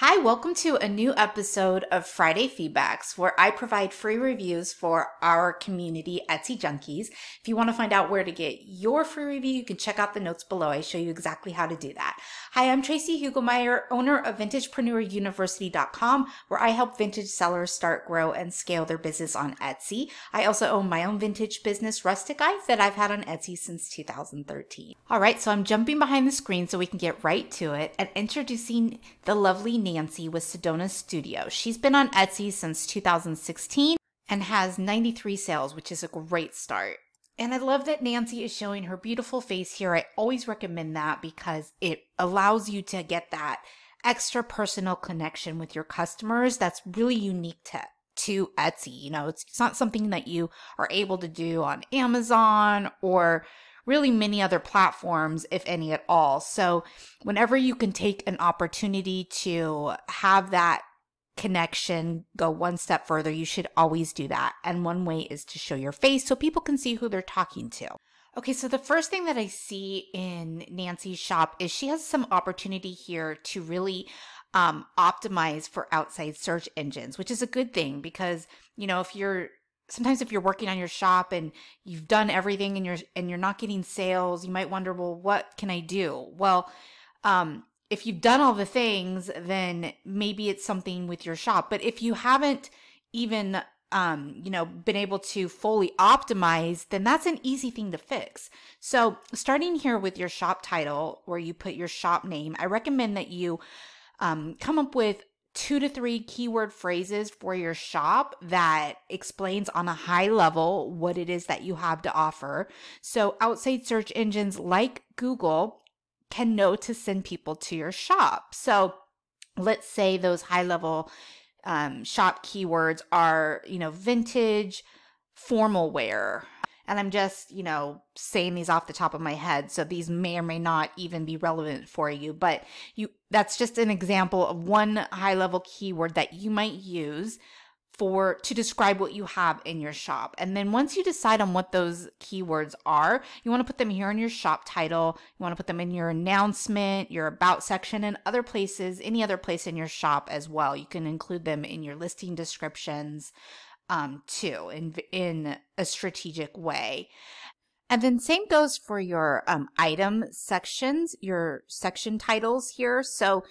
Hi, welcome to a new episode of Friday Feedbacks, where I provide free reviews for our community Etsy junkies. If you want to find out where to get your free review, you can check out the notes below. I show you exactly how to do that. Hi, I'm Tracy Hugelmeyer, owner of VintagepreneurUniversity.com, where I help vintage sellers start, grow, and scale their business on Etsy. I also own my own vintage business, Rustic Eye, that I've had on Etsy since 2013. All right, so I'm jumping behind the screen so we can get right to it and introducing the lovely Nancy with Sedona Studio. She's been on Etsy since 2016 and has 93 sales, which is a great start. And I love that Nancy is showing her beautiful face here. I always recommend that because it allows you to get that extra personal connection with your customers that's really unique to to Etsy. You know, it's, it's not something that you are able to do on Amazon or really many other platforms, if any at all. So, whenever you can take an opportunity to have that connection go one step further, you should always do that. And one way is to show your face so people can see who they're talking to. Okay, so the first thing that I see in Nancy's shop is she has some opportunity here to really um, optimize for outside search engines, which is a good thing because, you know, if you're sometimes if you're working on your shop and you've done everything and you're and you're not getting sales, you might wonder, well, what can I do? Well, um, if you've done all the things, then maybe it's something with your shop. But if you haven't even um, you know, been able to fully optimize, then that's an easy thing to fix. So, starting here with your shop title, where you put your shop name, I recommend that you um, come up with two to three keyword phrases for your shop that explains on a high level what it is that you have to offer. So outside search engines like Google can know to send people to your shop. So let's say those high level um, shop keywords are, you know, vintage, formal wear, and I'm just, you know, saying these off the top of my head. So these may or may not even be relevant for you, but you that's just an example of one high level keyword that you might use for to describe what you have in your shop. And then once you decide on what those keywords are, you want to put them here in your shop title, you want to put them in your announcement, your about section and other places, any other place in your shop as well. You can include them in your listing descriptions um, too in in a strategic way. And then same goes for your um, item sections, your section titles here. So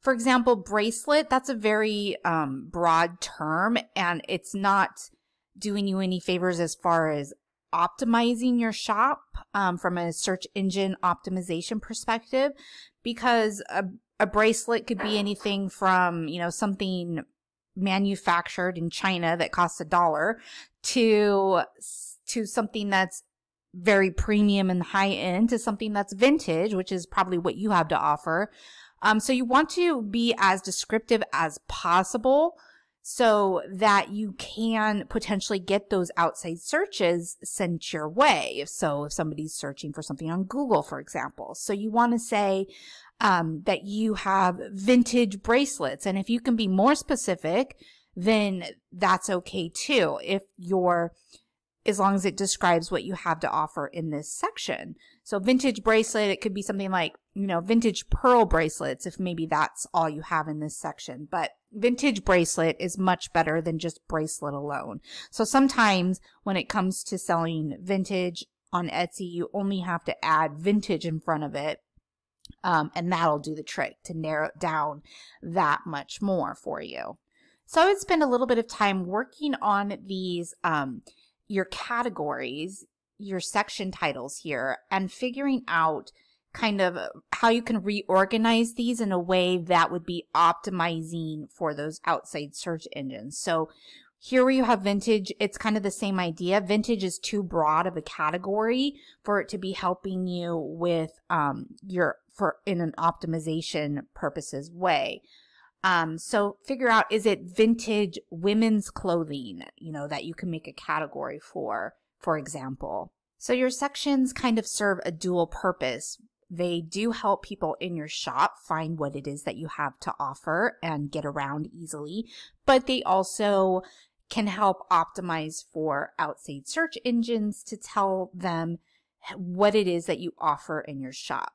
for example, bracelet, that's a very um, broad term and it's not doing you any favors as far as optimizing your shop um, from a search engine optimization perspective because a, a bracelet could be anything from, you know, something manufactured in China that costs a dollar to to something that's very premium and high end to something that's vintage, which is probably what you have to offer. Um, so you want to be as descriptive as possible so that you can potentially get those outside searches sent your way. So if somebody's searching for something on Google, for example, so you want to say um, that you have vintage bracelets. And if you can be more specific, then that's okay too. If you're as long as it describes what you have to offer in this section. So vintage bracelet, it could be something like, you know, vintage pearl bracelets, if maybe that's all you have in this section. But vintage bracelet is much better than just bracelet alone. So sometimes when it comes to selling vintage on Etsy, you only have to add vintage in front of it. Um, and that'll do the trick to narrow it down that much more for you. So I would spend a little bit of time working on these um, your categories, your section titles here, and figuring out kind of how you can reorganize these in a way that would be optimizing for those outside search engines. So here where you have vintage, it's kind of the same idea. Vintage is too broad of a category for it to be helping you with um, your for in an optimization purposes way. Um, so figure out is it vintage women's clothing, you know, that you can make a category for, for example. So your sections kind of serve a dual purpose. They do help people in your shop find what it is that you have to offer and get around easily, but they also can help optimize for outside search engines to tell them what it is that you offer in your shop.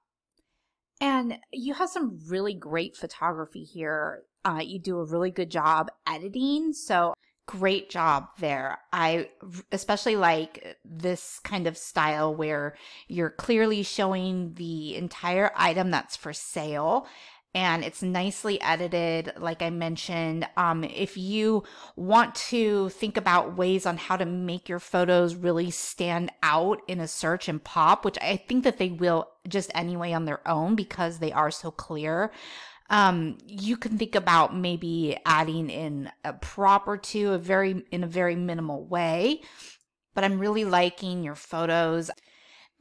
And you have some really great photography here. Uh, you do a really good job editing. So great job there. I especially like this kind of style where you're clearly showing the entire item that's for sale and it's nicely edited like i mentioned um, if you want to think about ways on how to make your photos really stand out in a search and pop which i think that they will just anyway on their own because they are so clear um, you can think about maybe adding in a prop or two a very in a very minimal way but i'm really liking your photos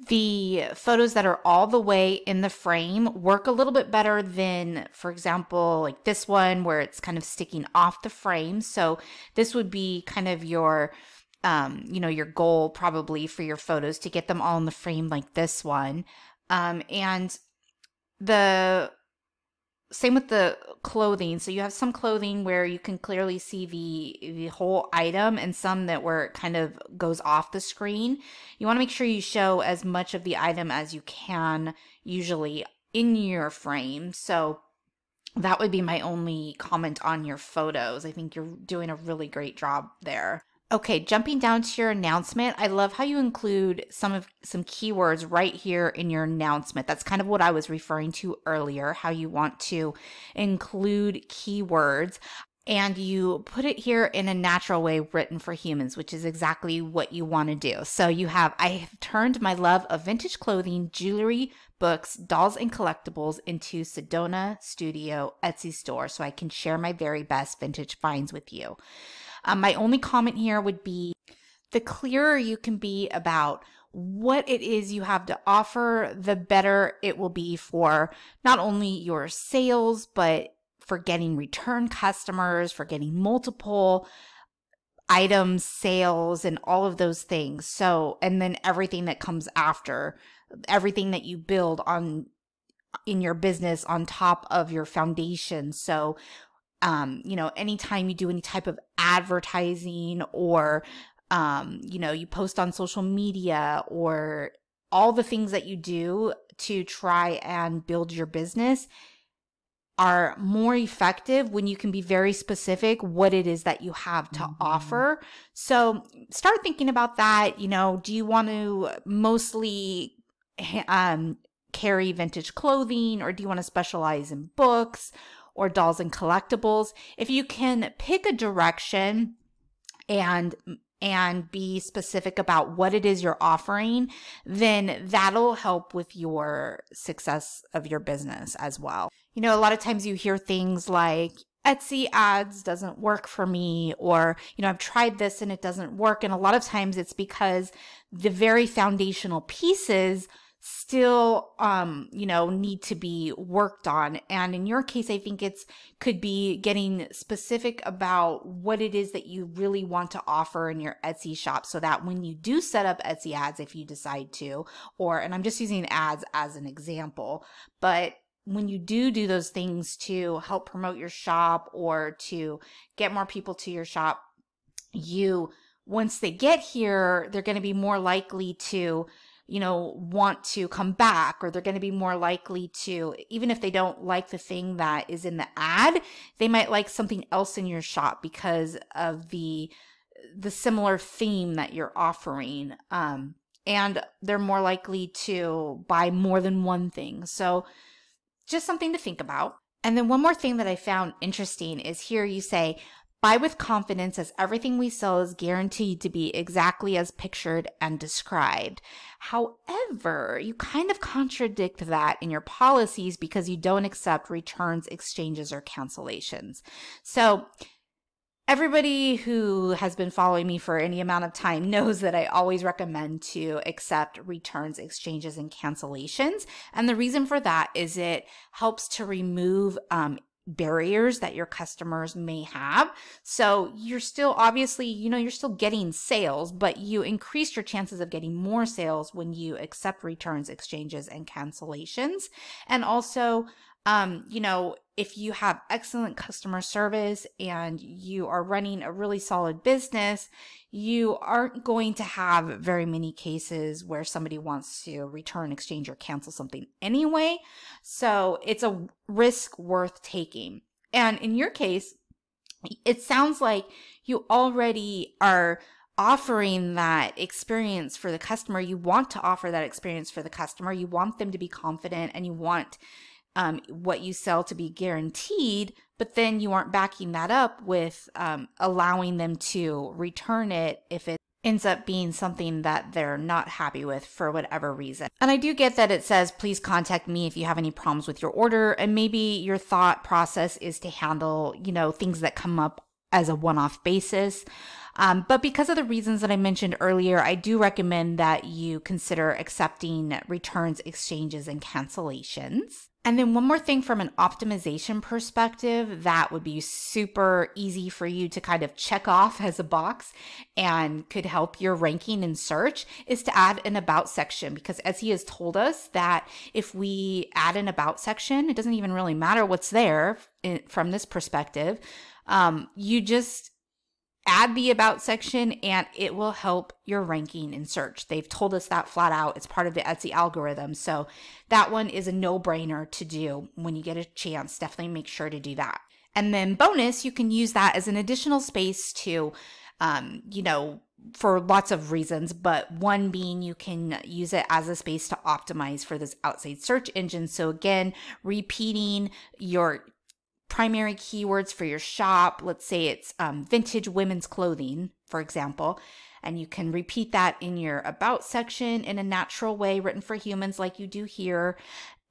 the photos that are all the way in the frame work a little bit better than, for example, like this one where it's kind of sticking off the frame. So this would be kind of your, um, you know, your goal probably for your photos to get them all in the frame like this one. Um, and the same with the clothing. So you have some clothing where you can clearly see the the whole item and some that where it kind of goes off the screen. You want to make sure you show as much of the item as you can usually in your frame. So that would be my only comment on your photos. I think you're doing a really great job there. Okay, jumping down to your announcement, I love how you include some of some keywords right here in your announcement. That's kind of what I was referring to earlier, how you want to include keywords and you put it here in a natural way written for humans, which is exactly what you want to do. So you have I have turned my love of vintage clothing, jewelry, books, dolls, and collectibles into Sedona Studio Etsy store so I can share my very best vintage finds with you. Um, my only comment here would be the clearer you can be about what it is you have to offer, the better it will be for not only your sales, but for getting return customers, for getting multiple items, sales, and all of those things. So, and then everything that comes after, everything that you build on in your business on top of your foundation. So, um, you know, anytime you do any type of advertising or, um, you know, you post on social media or all the things that you do to try and build your business are more effective when you can be very specific what it is that you have to mm-hmm. offer. So start thinking about that. You know, do you want to mostly um, carry vintage clothing or do you want to specialize in books or dolls and collectibles. If you can pick a direction and and be specific about what it is you're offering, then that'll help with your success of your business as well. You know, a lot of times you hear things like, Etsy ads doesn't work for me, or, you know, I've tried this and it doesn't work. And a lot of times it's because the very foundational pieces still um you know need to be worked on and in your case i think it's could be getting specific about what it is that you really want to offer in your etsy shop so that when you do set up etsy ads if you decide to or and i'm just using ads as an example but when you do do those things to help promote your shop or to get more people to your shop you once they get here they're going to be more likely to you know, want to come back or they're going to be more likely to, even if they don't like the thing that is in the ad, they might like something else in your shop because of the, the similar theme that you're offering. Um, and they're more likely to buy more than one thing. So just something to think about. And then one more thing that I found interesting is here you say, Buy with confidence as everything we sell is guaranteed to be exactly as pictured and described. However, you kind of contradict that in your policies because you don't accept returns, exchanges, or cancellations. So, Everybody who has been following me for any amount of time knows that I always recommend to accept returns, exchanges, and cancellations. And the reason for that is it helps to remove um, barriers that your customers may have. So you're still obviously, you know, you're still getting sales, but you increase your chances of getting more sales when you accept returns, exchanges, and cancellations. And also, um, you know, if you have excellent customer service and you are running a really solid business, you aren't going to have very many cases where somebody wants to return, exchange, or cancel something anyway. So it's a risk worth taking. And in your case, it sounds like you already are offering that experience for the customer. You want to offer that experience for the customer. You want them to be confident and you want um, what you sell to be guaranteed, but then you aren't backing that up with um, allowing them to return it if it ends up being something that they're not happy with for whatever reason. And I do get that it says, please contact me if you have any problems with your order. And maybe your thought process is to handle, you know, things that come up as a one off basis. Um, but because of the reasons that I mentioned earlier, I do recommend that you consider accepting returns, exchanges, and cancellations. And then, one more thing from an optimization perspective that would be super easy for you to kind of check off as a box and could help your ranking in search is to add an about section. Because as he has told us, that if we add an about section, it doesn't even really matter what's there in, from this perspective. Um, you just add the about section and it will help your ranking in search. They've told us that flat out. It's part of the Etsy algorithm. So that one is a no brainer to do when you get a chance. Definitely make sure to do that. And then bonus, you can use that as an additional space to, um, you know, for lots of reasons, but one being you can use it as a space to optimize for this outside search engine. So again, repeating your primary keywords for your shop. Let's say it's um, vintage women's clothing, for example, and you can repeat that in your about section in a natural way written for humans like you do here.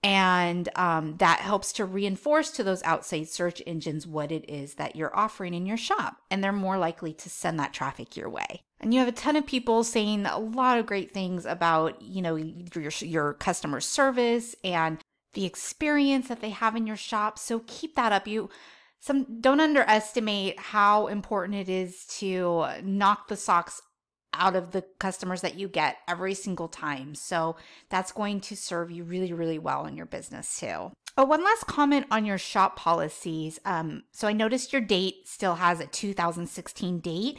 And um, that helps to reinforce to those outside search engines what it is that you're offering in your shop. And they're more likely to send that traffic your way. And you have a ton of people saying a lot of great things about, you know, your, your customer service and the experience that they have in your shop. So keep that up. You some don't underestimate how important it is to knock the socks out of the customers that you get every single time. So that's going to serve you really, really well in your business too. Oh, one last comment on your shop policies. Um, so I noticed your date still has a 2016 date.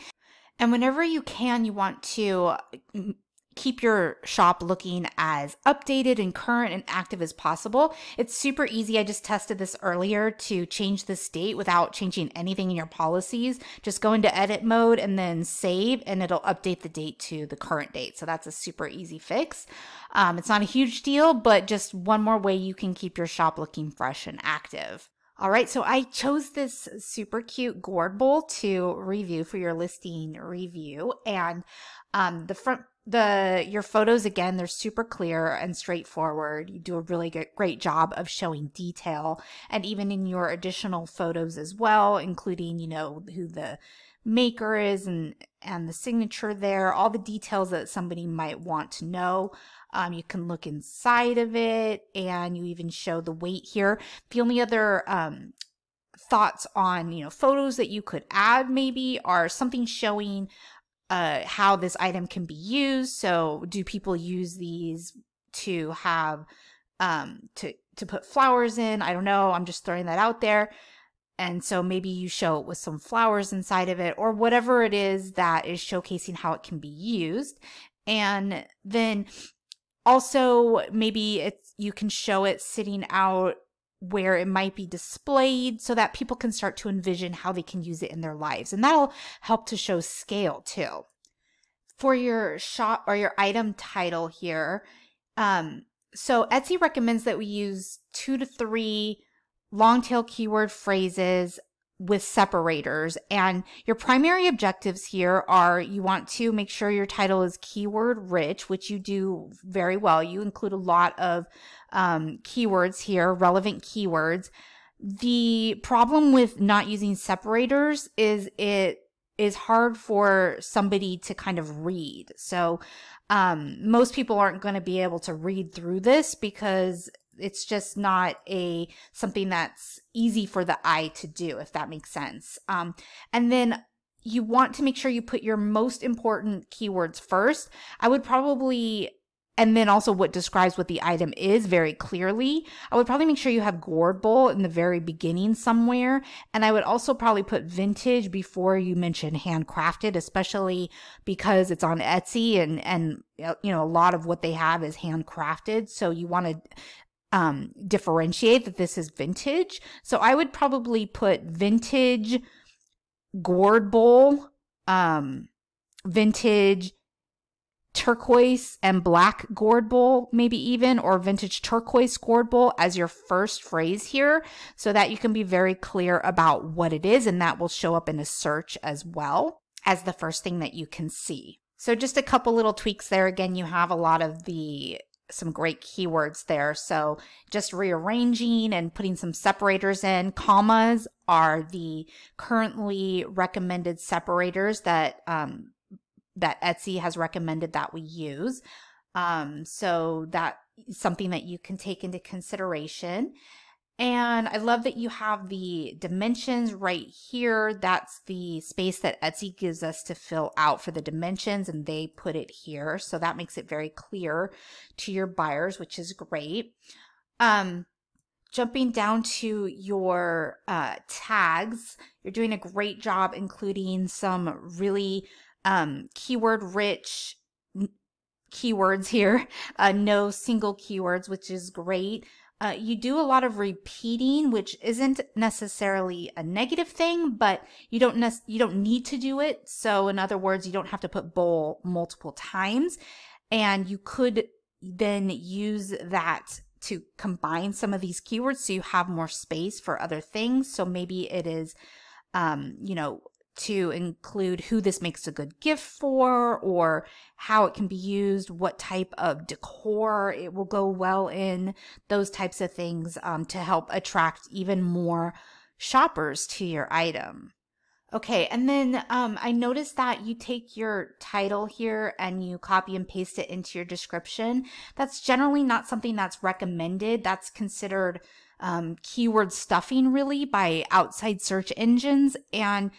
And whenever you can, you want to mm, keep your shop looking as updated and current and active as possible. It's super easy. I just tested this earlier to change this date without changing anything in your policies. Just go into edit mode and then save, and it'll update the date to the current date. So that's a super easy fix. Um, it's not a huge deal, but just one more way you can keep your shop looking fresh and active. All right, so I chose this super cute gourd bowl to review for your listing review. And um, the front the your photos again they're super clear and straightforward you do a really good, great job of showing detail and even in your additional photos as well including you know who the maker is and and the signature there all the details that somebody might want to know um, you can look inside of it and you even show the weight here the only other um, thoughts on you know photos that you could add maybe are something showing uh, how this item can be used. So, do people use these to have um, to to put flowers in? I don't know. I'm just throwing that out there. And so maybe you show it with some flowers inside of it or whatever it is that is showcasing how it can be used. And then also maybe it's you can show it sitting out where it might be displayed so that people can start to envision how they can use it in their lives. And that'll help to show scale too. For your shop or your item title here, um, so Etsy recommends that we use two to three long tail keyword phrases with separators. And your primary objectives here are you want to make sure your title is keyword rich, which you do very well. You include a lot of um, keywords here, relevant keywords. The problem with not using separators is it is hard for somebody to kind of read. So um, most people aren't going to be able to read through this because it's just not a something that's easy for the eye to do if that makes sense um, and then you want to make sure you put your most important keywords first i would probably and then also what describes what the item is very clearly. I would probably make sure you have gourd bowl in the very beginning somewhere. And I would also probably put vintage before you mention handcrafted, especially because it's on Etsy and, and, you know, a lot of what they have is handcrafted. So you want to um, differentiate that this is vintage. So I would probably put vintage gourd bowl, um, vintage turquoise and black gourd bowl, maybe even, or vintage turquoise gourd bowl as your first phrase here so that you can be very clear about what it is. And that will show up in a search as well as the first thing that you can see. So just a couple little tweaks there. Again, you have a lot of the some great keywords there. So just rearranging and putting some separators in. Commas are the currently recommended separators that um, that Etsy has recommended that we use. Um, so that something that you can take into consideration. And I love that you have the dimensions right here. That's the space that Etsy gives us to fill out for the dimensions and they put it here. So that makes it very clear to your buyers, which is great. Um, jumping down to your uh, tags, you're doing a great job including some really um, keyword rich keywords here, uh, no single keywords, which is great. Uh, you do a lot of repeating, which isn't necessarily a negative thing, but you don't ne- you don't need to do it. So, in other words, you don't have to put bowl multiple times, and you could then use that to combine some of these keywords so you have more space for other things. So maybe it is, um, you know, to include who this makes a good gift for or how it can be used, what type of decor it will go well in, those types of things um, to help attract even more shoppers to your item. Okay, and then um, I noticed that you take your title here and you copy and paste it into your description. That's generally not something that's recommended. That's considered um, keyword stuffing really by outside search engines. And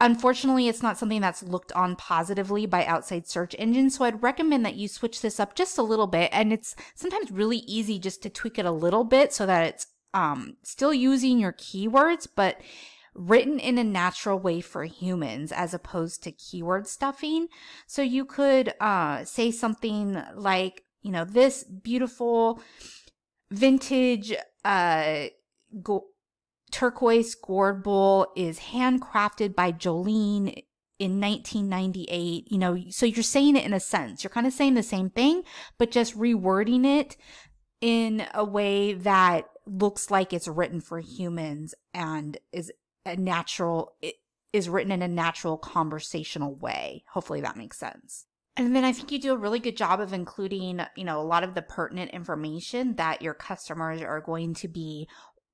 Unfortunately, it's not something that's looked on positively by outside search engines, so I'd recommend that you switch this up just a little bit. And it's sometimes really easy just to tweak it a little bit so that it's um, still using your keywords, but written in a natural way for humans as opposed to keyword stuffing. So you could uh, say something like, you know, this beautiful vintage uh, go turquoise gourd bowl is handcrafted by Jolene in 1998. You know, so you're saying it in a sense. You're kind of saying the same thing, but just rewording it in a way that looks like it's written for humans and is a natural, is written in a natural conversational way. Hopefully that makes sense. And then I think you do a really good job of including, you know, a lot of the pertinent information that your customers are going to be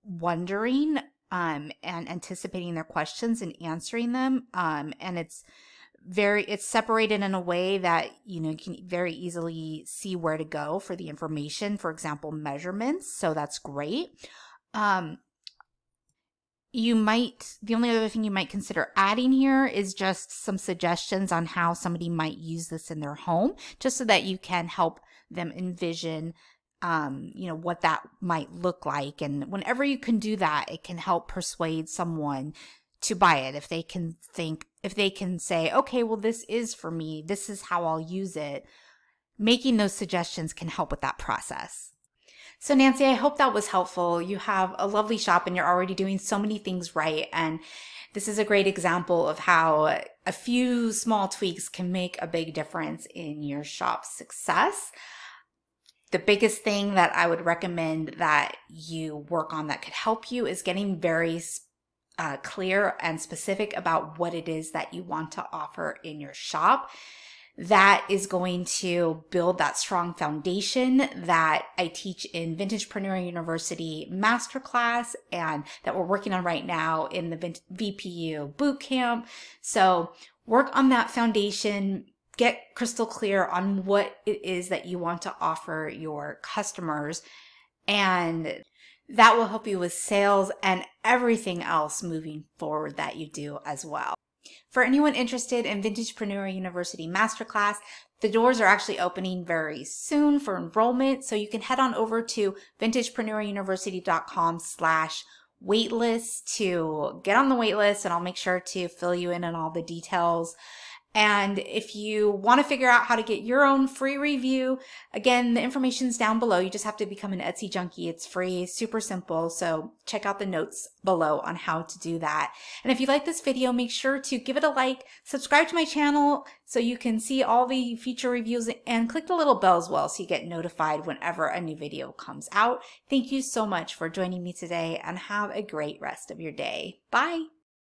wondering um, and anticipating their questions and answering them. Um, and it's very it's separated in a way that you know you can very easily see where to go for the information. For example, measurements. So that's great. Um, you might the only other thing you might consider adding here is just some suggestions on how somebody might use this in their home just so that you can help them envision um, you know, what that might look like. And whenever you can do that, it can help persuade someone to buy it. If they can think, if they can say, okay, well, this is for me, this is how I'll use it, making those suggestions can help with that process. So, Nancy, I hope that was helpful. You have a lovely shop and you're already doing so many things right. And this is a great example of how a few small tweaks can make a big difference in your shop's success the biggest thing that I would recommend that you work on that could help you is getting very uh, clear and specific about what it is that you want to offer in your shop. That is going to build that strong foundation that I teach in Vintagepreneur University masterclass and that we're working on right now in the VPU bootcamp. So work on that foundation get crystal clear on what it is that you want to offer your customers. And that will help you with sales and everything else moving forward that you do as well. For anyone interested in Vintagepreneur University Masterclass, the doors are actually opening very soon for enrollment, so you can head on over to vintagepreneuruniversity.com slash waitlist to get on the waitlist and I'll make sure to fill you in on all the details. And if you want to figure out how to get your own free review, again, the information's down below. You just have to become an Etsy junkie. It's free, super simple. So check out the notes below on how to do that. And if you like this video, make sure to give it a like, subscribe to my channel so you can see all the future reviews and click the little bell as well so you get notified whenever a new video comes out. Thank you so much for joining me today and have a great rest of your day. Bye.